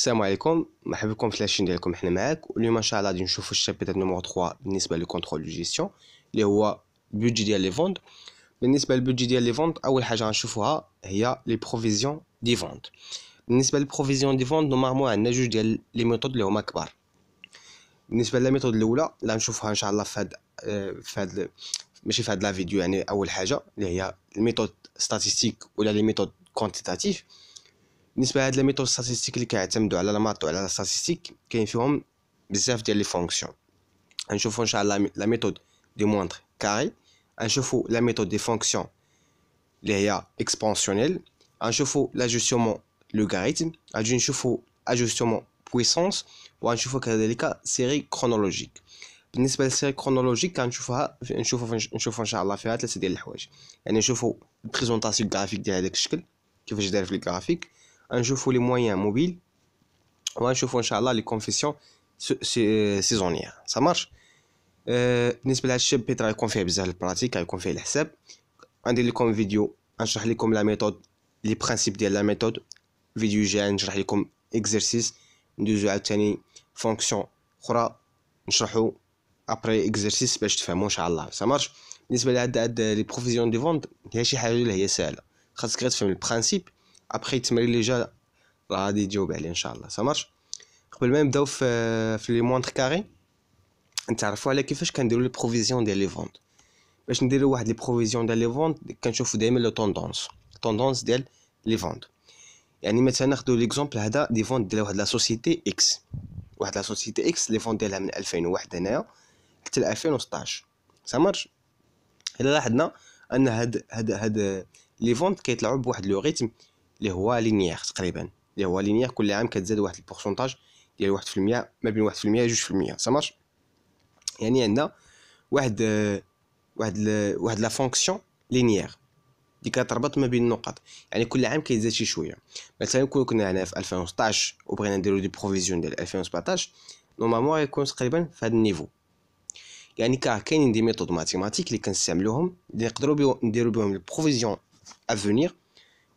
السلام عليكم مرحبا بكم في لاشين ديالكم حنا معاك واليوم ان شاء الله غادي نشوفوا الشابتر نيميرو 3 بالنسبه للكونترول دو جيستيون اللي هو البودجي ديال لي فوند بالنسبه للبودجي ديال لي فوند اول حاجه غنشوفوها هي لي بروفيزيون دي فوند بالنسبه للبروفيزيون دي فوند نورمالمون عندنا جوج ديال لي ميثود اللي هما كبار بالنسبه لا ميثود الاولى اللي غنشوفوها ان شاء الله في هاد في هاد ماشي في هاد لا فيديو يعني اول حاجه اللي هي الميثود ستاتستيك ولا لي ميثود كوانتيتاتيف nous méthode de méthodes statistiques qui de statistique qui des fonctions. la méthode des moindre carré, la méthode des fonctions expansionnelles, l'ajustement logarithme puissance ou en série chronologique. Nous série chronologique quand la présentation graphique un jour faut les moyens mobiles ou un les confessions euh, saisonnières ça marche euh, n'est-ce pas la pratiques pétra confier la pratique vidéos. comme la méthode les principes de la méthode vidéo comme exercice fonction après exercice ben, ça marche nest provisions de vente ابخي التمرين اللي جا راه غادي يجاوب عليه ان شاء الله سامرش قبل ما نبداو في في لي مونتر كاري نتعرفوا على كيفاش كنديروا لي بروفيزيون ديال لي فونت باش نديروا واحد لي بروفيزيون ديال لي فونت كنشوفوا دائما لو توندونس توندونس ديال لي فونت يعني مثلا ناخذوا ليكزومبل هذا دي فونت ديال واحد لا سوسيتي اكس واحد لا سوسيتي اكس لي فونت ديالها من 2001 هنايا حتى 2016 سامرش الا لاحظنا ان هاد هاد هاد لي فونت كيطلعوا بواحد لو ريتم اللي هو لينيير تقريبا اللي هو لينيير كل عام كتزاد واحد البورسونتاج ديال واحد في المية ما بين واحد في المية جوج في المية سا مارش يعني عندنا واحد واحد واحد لا فونكسيون لينيير اللي كتربط ما بين النقط يعني كل عام كيزاد شي شويه مثلا كون كنا هنا في 2016 وبغينا نديرو دي بروفيزيون ديال 2017 نورمالمون غيكون تقريبا في هذا النيفو يعني كا كاينين دي ميثود ماتيماتيك اللي كنستعملوهم اللي نقدروا بيو نديرو بهم البروفيزيون افونير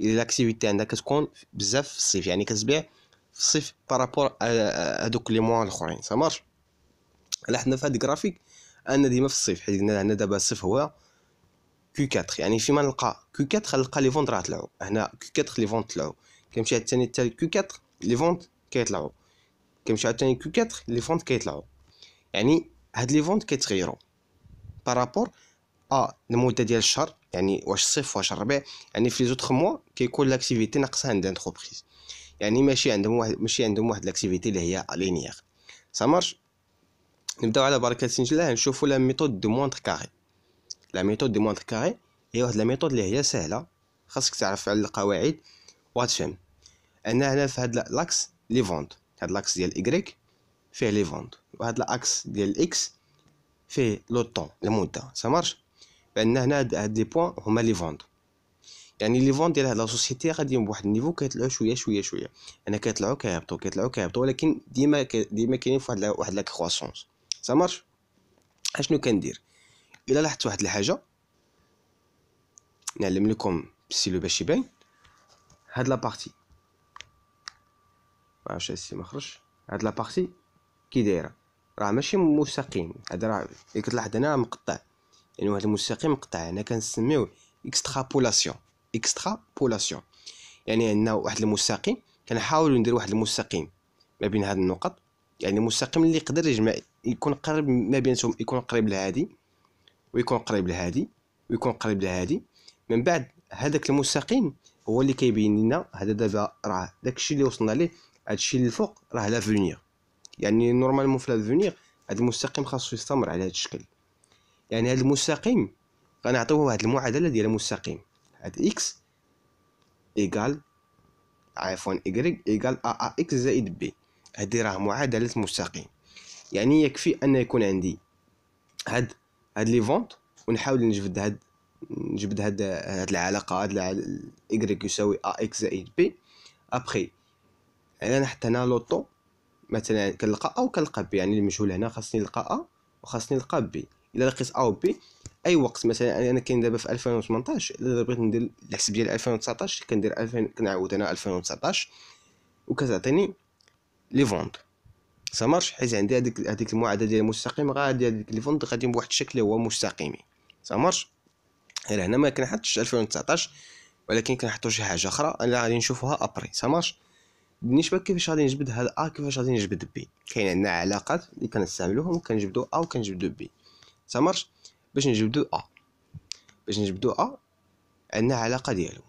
الى لاكتيفيتي عندها كتكون بزاف في الصيف يعني كتبيع في الصيف بارابور هذوك لي موان الاخرين سا مارش حنا في هاد الجرافيك انا ديما في الصيف حيت قلنا هنا دابا الصيف هو كيو 4 يعني فيما نلقى كيو 4 نلقى لي فونت راه طلعوا هنا كيو 4 لي فونت طلعوا كنمشي عاوتاني حتى كيو 4 لي فونت كيطلعوا كنمشي عاوتاني كيو 4 لي فونت كيطلعوا يعني هاد لي فونت كيتغيروا بارابور ا المده ديال الشهر يعني واش الصيف واش الربيع يعني في لي زوتر موا كيكون لاكتيفيتي ناقصه عند انتربريز يعني ماشي عندهم واحد ماشي عندهم واحد لاكتيفيتي اللي هي لينيير سامارش مارش نبداو على بركه الله نشوفوا لا ميثود دو موندر كاري لا ميثود دو موندر كاري هي واحد لا ميثود اللي هي سهله خاصك تعرف على القواعد وغتفهم انا هنا في هاد لاكس لي فونت هاد لاكس ديال ايكغيك فيه لي فونت وهاد لاكس ديال اكس فيه لو طون المده سامارش مارش بان هنا هاد لي بوين هما لي فوند يعني لي فوند ديال هاد لا سوسيتي غاديين بواحد النيفو كيطلعو شويه شويه شويه انا كيطلعو كيهبطو كيطلعو كيهبطو ولكن ديما ديما كاينين فواحد واحد لا كروسونس سا مارش اشنو كندير الا لاحظت واحد الحاجه نعلم لكم السيلو باش يبان هاد لا بارتي واش هادشي ما خرجش هاد لا بارتي كي دايره راه ماشي مستقيم هذا راه كتلاحظ هنا مقطع لانه يعني هذا المستقيم مقطع هنا كنسميوه اكسترابولاسيون اكسترابولاسيون يعني عندنا واحد المستقيم كنحاولوا ندير واحد المستقيم ما بين هاد النقط يعني المستقيم اللي يقدر يجمع يكون قريب ما بينهم يكون قريب لهادي ويكون قريب لهادي ويكون قريب لهادي من بعد هذاك المستقيم هو اللي كيبين لنا هذا دابا راه داكشي اللي وصلنا ليه هادشي اللي الفوق راه لافونيغ يعني نورمالمون في لافونيغ هاد المستقيم خاصو يستمر على هاد الشكل يعني هذا المستقيم غنعطيوه واحد المعادله ديال المستقيم هاد اكس ايكال عفوا ايكغيك ايكال ا ا اكس زائد بي هادي راه معادله مستقيم يعني يكفي ان يكون عندي هاد هاد لي فونت ونحاول نجبد هاد نجبد هاد هاد العلاقه هاد ايكغيك يساوي ا اكس زائد بي ابخي انا نحط هنا لوطو مثلا كنلقى ا وكنلقى بي يعني المجهول هنا خاصني نلقى ا وخاصني نلقى بي الى لقيت و بي اي وقت مثلا يعني انا كاين دابا في 2018 الا بغيت ندير الحسب ديال 2019 كندير 2000 كنعاود انا 2019 وكتعطيني لي فوند سا مارش حيت عندي هذيك هذيك المعادله ديال المستقيم غادي هذيك لي فوند غادي بواحد الشكل اللي هو مستقيمي سا مارش غير هنا ما كنحطش 2019 ولكن كنحطو شي حاجه اخرى انا غادي نشوفوها ابري سا مارش بالنسبه كيفاش غادي نجبد هذا ا كيفاش غادي نجبد بي كاين عندنا علاقات اللي كنستعملوهم كنجبدو ا وكنجبدو بي مارش باش نجبدو ا باش نجبدو ا عندنا علاقه ديالو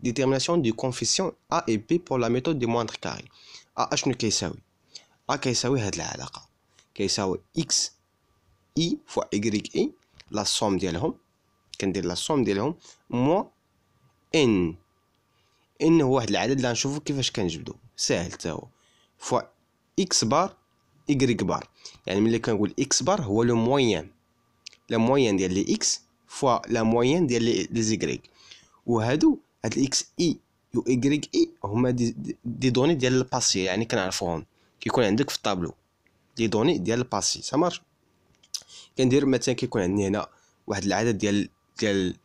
ديتيرميناسيون دي كونفيسيون ا اي بي بور لا ميثود دي موندر كاري ا اشنو كيساوي ا كيساوي هاد العلاقه كيساوي اكس اي فوا ايغريك اي لا سوم ديالهم كندير لا سوم ديالهم مو ان ان هو واحد العدد اللي غنشوفو كيفاش كنجبدو ساهل تا هو فوا اكس بار إيكغيك بار يعني ملي كنقول إكس بار هو لو موين لا موين ديال لي إكس فوا لا موين ديال لي زيكغيك وهادو هاد الإكس إي يو إيكغيك إي هما دي, دي دوني ديال الباسي يعني كنعرفوهم كيكون عندك في الطابلو دي دوني ديال الباسي سا مارش كندير مثلا كيكون عندي هنا واحد العدد ديال ديال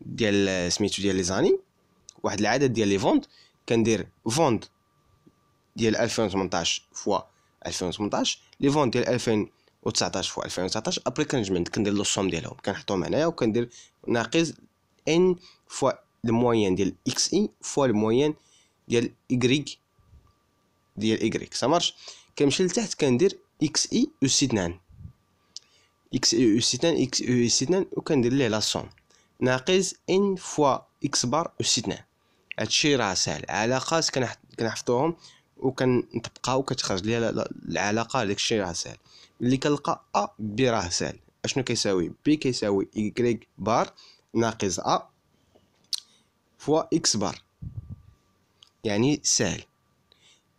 ديال سميتو ديال لي زاني واحد العدد ديال لي فوند كندير فوند ديال 2018 فوا 2018 لي فون ديال 2019 فوا 2019 ابري كنجمع كندير لو سوم ديالهم كنحطهم هنايا وكندير ناقص ان فوا الموين ديال اكس اي فوا الموين ديال ايغريك ديال ايغريك مارش كنمشي لتحت كندير اكس اي اس 2 اكس اي اس 2 اكس اي اس 2 وكندير ليه لا سوم ناقص ان فوا اكس بار اس 2 هادشي راه ساهل على علاقات كنحفظوهم وكنطبقها كتخرج ليا العلاقه داكشي الشيء راه سهل ملي كنلقى ا بي راه سهل اشنو كيساوي بي كيساوي ايكغريك بار ناقص ا فوا اكس بار يعني سهل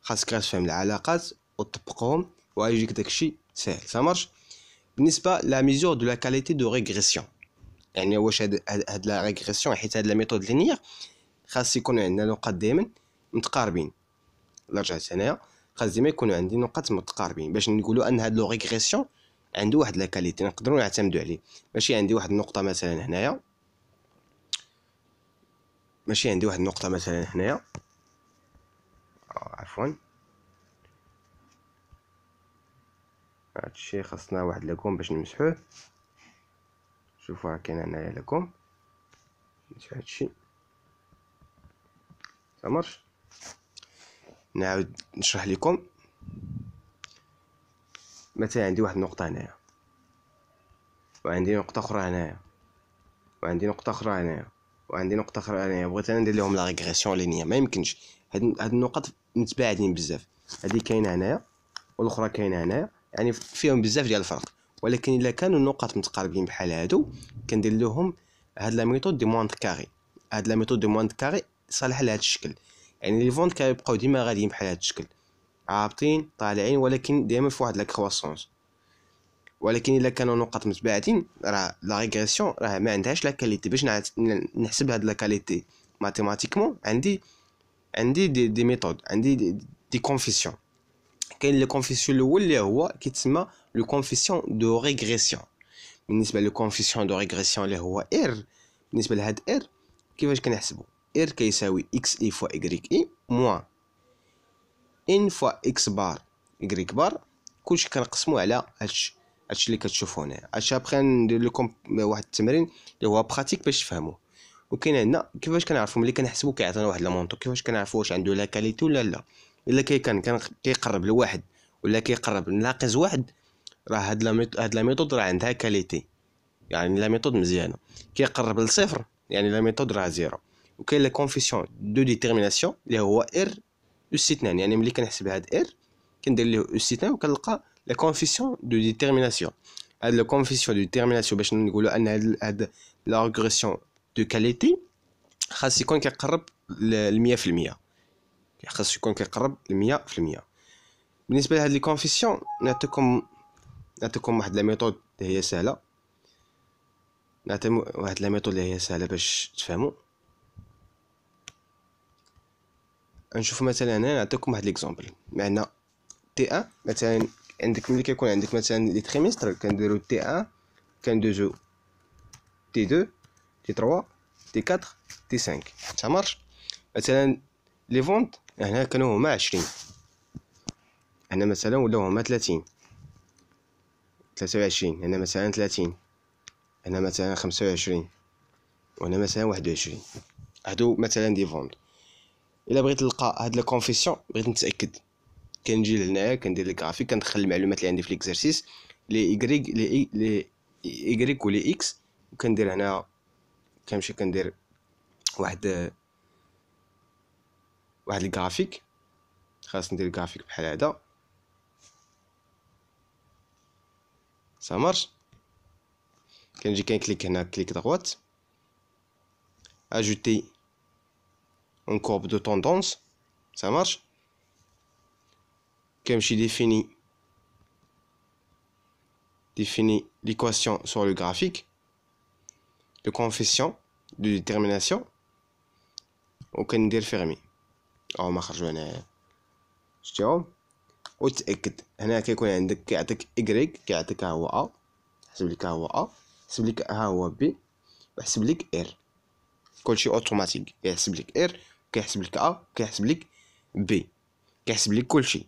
خاصك تفهم العلاقات وتطبقهم ويجيك داكشي ساهل سامرش بالنسبه لا ميزور دو لا كاليتي دو ريغريسيون يعني واش هاد هاد لا ريغريسيون حيت هاد لا ميثود لينيير خاص يكون عندنا نقاط دائما متقاربين رجعت هنايا خاص ديما يكونوا عندي نقط متقاربين باش نقولوا ان هاد لو ريغريسيون عنده واحد لا كاليتي نقدروا نعتمدوا عليه ماشي عندي واحد النقطه مثلا هنايا ماشي عندي واحد النقطه مثلا هنايا آه، عفوا هادشي خاصنا واحد لكم باش نمسحوه شوفوا راه كاين هنايا لكم نمسح هادشي متعمرش نعاود نشرح لكم مثلا عندي واحد النقطه هنايا وعندي نقطه اخرى هنايا وعندي نقطه اخرى هنايا وعندي نقطه اخرى هنايا بغيت انا ندير لهم لا ريغريسيون لينيا ما يمكنش هاد, هاد النقط متباعدين بزاف هذه كاينه هنايا والاخرى كاينه هنايا يعني فيهم بزاف ديال الفرق ولكن الا كانوا النقط متقاربين بحال هادو كندير لهم هاد لا ميثود دي موانت كاري هاد لا ميثود دي موانت كاري صالحه لهاد الشكل يعني لي فونت كيبقاو ديما غاديين بحال هاد الشكل هابطين طالعين ولكن ديما في واحد لا كروسونس ولكن الا كانوا نقط متباعدين راه لا ريغريسيون راه ما عندهاش لا كاليتي باش نحسب هاد لا كاليتي ماتيماتيكمون عندي عندي دي, دي ميثود عندي دي, دي كونفيسيون كاين لي كونفيسيون الاول اللي هو كيتسمى لو كونفيسيون دو ريغريسيون بالنسبه لو كونفيسيون دو ريغريسيون اللي هو ار بالنسبه لهاد ار كيفاش كنحسبو R كيساوي إكس إي فوا إكريك إي موان إن فوا إكس بار إكريك بار كلشي كنقسمو على هادشي هادشي اللي كتشوفو هنايا هادشي أبخي ندير لكم واحد التمرين اللي هو بخاتيك باش تفهموه وكاين عندنا كيفاش كنعرفو ملي كنحسبو كيعطينا واحد المونطو كيفاش كنعرفو واش عنده لا كاليتي ولا لا الا كي كان كيقرب لواحد ولا كيقرب لناقص واحد راه هاد لا هاد لا ميثود راه عندها كاليتي يعني لا ميثود مزيانه كيقرب لصفر يعني لا ميثود راه زيرو وكاين لا كونفيسيون دو ديتيرميناسيون اللي هو ار 2 يعني ملي كنحسب هاد ار كندير ليه 2 وكنلقى لا كونفيسيون دو ديتيرميناسيون هاد لا كونفيسيون دو ديتيرميناسيون باش نقولوا ان هاد هاد لا ريغريسيون دو كاليتي خاص يكون كيقرب ل 100% خاص يكون كيقرب ل 100% بالنسبه لهاد لي كونفيسيون نعطيكم نعطيكم واحد لا ميثود اللي هي سهله نعطيكم واحد لا ميثود اللي هي سهله باش تفهموا نشوف مثلا هنا نعطيكم واحد ليكزومبل معنا تي ان مثلا عندك ملي كيكون عندك مثلا لي تريميستر كنديرو تي ان كندوزو تي دو تي تروا تي كاتر تي 5 حتى مارش مثلا لي فونت هنا كانوا هما عشرين هنا مثلا ولاو هما تلاتين 23 هنا مثلا تلاتين هنا مثلا 25 وهنا مثلا واحد هادو مثلا دي فونت الا بغيت نلقى هاد لا كونفيسيون بغيت نتاكد كنجي لهنايا كندير لي غرافيك كندخل المعلومات اللي عندي في ليكزارسيس لي ايغريك لي لي ايغريك ولي اكس وكندير هنا كنمشي كندير واحد واحد الجرافيك خاص ندير جرافيك بحال هذا سامرش مارش كنجي كنكليك هنا كليك دغوات اجوتي un corps de tendance, ça marche. comme je définis, définis l'équation sur le graphique, de confession de détermination aucun candidat fermé. Ah, on m'a rajouté. Tiens, ouais, écoute, hélas quelqu'un a dit qu'il a dit x qui a été k ou a, c'est-à-dire k ou a, c'est-à-dire k ou b, c'est-à-dire r. Quand je suis automatique, c'est-à-dire r. كيحسب لك ا كيحسب لك بي كيحسب لك كلشي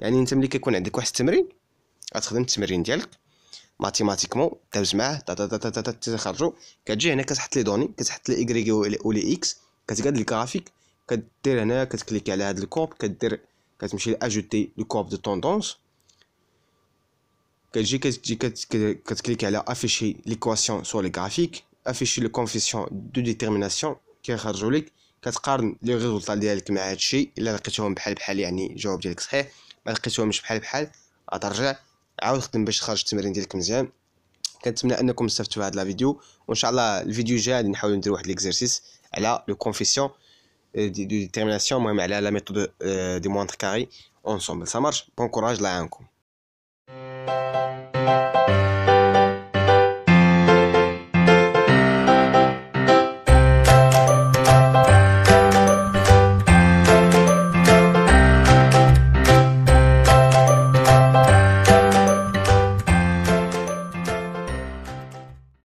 يعني انت ملي كيكون عندك واحد التمرين غتخدم التمرين ديالك ماتيماتيكمون تدوز معاه تا تا تا تا تا تخرجو كتجي هنا كتحط لي دوني كتحط لي و لي اكس كتقاد الكرافيك كدير هنا كتكليكي على هاد الكوب كدير كتمشي لاجوتي لو كوب دو توندونس كتجي كتجي كتكليكي على افيشي ليكواسيون سو لي غرافيك افيشي لو كونفيسيون دو ديتيرميناسيون كيخرجوا لك كتقارن لي ريزولطا ديالك مع هادشي الا لقيتهم بحال بحال يعني الجواب ديالك صحيح ما لقيتهمش بحال بحال غترجع عاود خدم باش تخرج التمرين ديالك مزيان كنتمنى انكم استفدتوا هذا فيديو وان شاء الله الفيديو الجاي غادي نحاول ندير واحد ليكزيرسيس على لو كونفيسيون دي ديتيرميناسيون المهم على لا ميثود دي موانتر كاري اونصومبل سا مارش بون كوراج الله يعاونكم